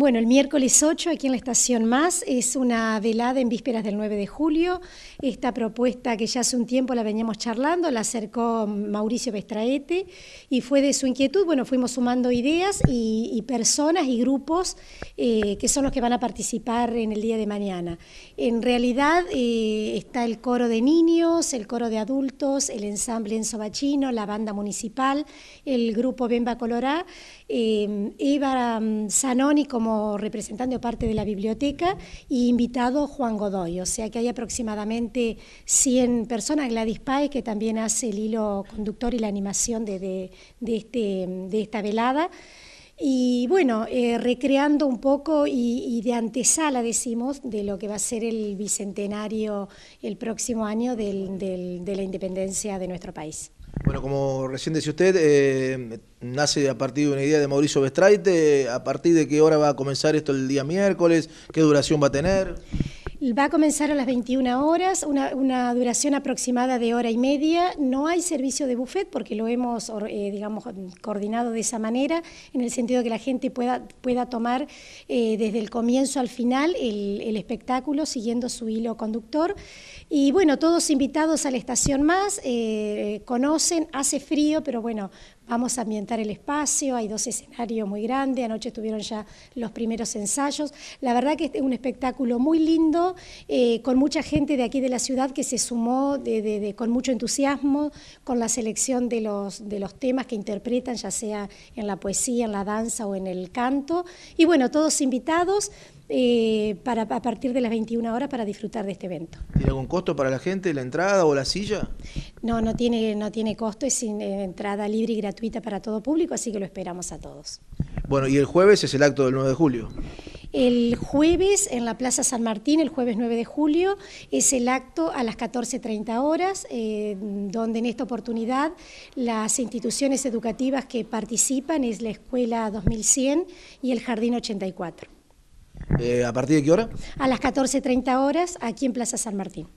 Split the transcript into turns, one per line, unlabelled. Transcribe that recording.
Bueno, el miércoles 8 aquí en la estación Más es una velada en vísperas del 9 de julio. Esta propuesta que ya hace un tiempo la veníamos charlando, la acercó Mauricio Bestraete y fue de su inquietud. Bueno, fuimos sumando ideas y, personas y grupos eh, que son los que van a participar en el día de mañana. En realidad eh, está el coro de niños, el coro de adultos, el ensamble en Sobachino, la banda municipal, el grupo Bemba Colorá, eh, Eva mm, Zanoni como representando representante parte de la biblioteca y e invitado Juan Godoy, o sea que hay aproximadamente 100 personas, Gladys Páez, que también hace el hilo conductor y la animación de, de, este, esta velada. Y bueno, eh, recreando un poco y, de antesala, decimos, de lo que va a ser el bicentenario el próximo año de la independencia de nuestro país.
Bueno, como recién decía usted, eh, nace a partir de una idea de Mauricio Bestraite. ¿A partir de qué hora va a comenzar esto el día miércoles? ¿Qué duración va a tener?
Va a comenzar a las 21 horas, una, duración aproximada de hora y media. No hay servicio de buffet porque lo hemos, eh, digamos, coordinado de esa manera, en el sentido de que la gente pueda, pueda tomar eh, desde el comienzo al final el, espectáculo siguiendo su hilo conductor. Y bueno, todos invitados a la estación más, eh, conocen, hace frío, pero bueno, Vamos a ambientar el espacio, hay dos escenarios muy grandes, anoche tuvieron ya los primeros ensayos. La verdad que este es un espectáculo muy lindo, eh, con mucha gente de aquí de la ciudad que se sumó con mucho entusiasmo, con la selección de los, temas que interpretan, ya sea en la poesía, en la danza o en el canto. Y bueno, todos invitados. Eh, para, a partir de las 21 horas para disfrutar de este
evento. ¿Tiene algún costo para la gente la entrada o la silla?
No, no tiene, no tiene costo, es sin, eh, entrada libre y gratuita para todo público, así que lo esperamos a todos.
Bueno, y el jueves es el acto del 9 de julio.
El jueves en la Plaza San Martín, el jueves 9 de julio, es el acto a las 14.30 horas, eh, donde en esta oportunidad las instituciones educativas que participan es la Escuela 2100 y el Jardín 84.
Eh, ¿A partir de qué hora?
A las 14.30 horas, aquí en Plaza San Martín.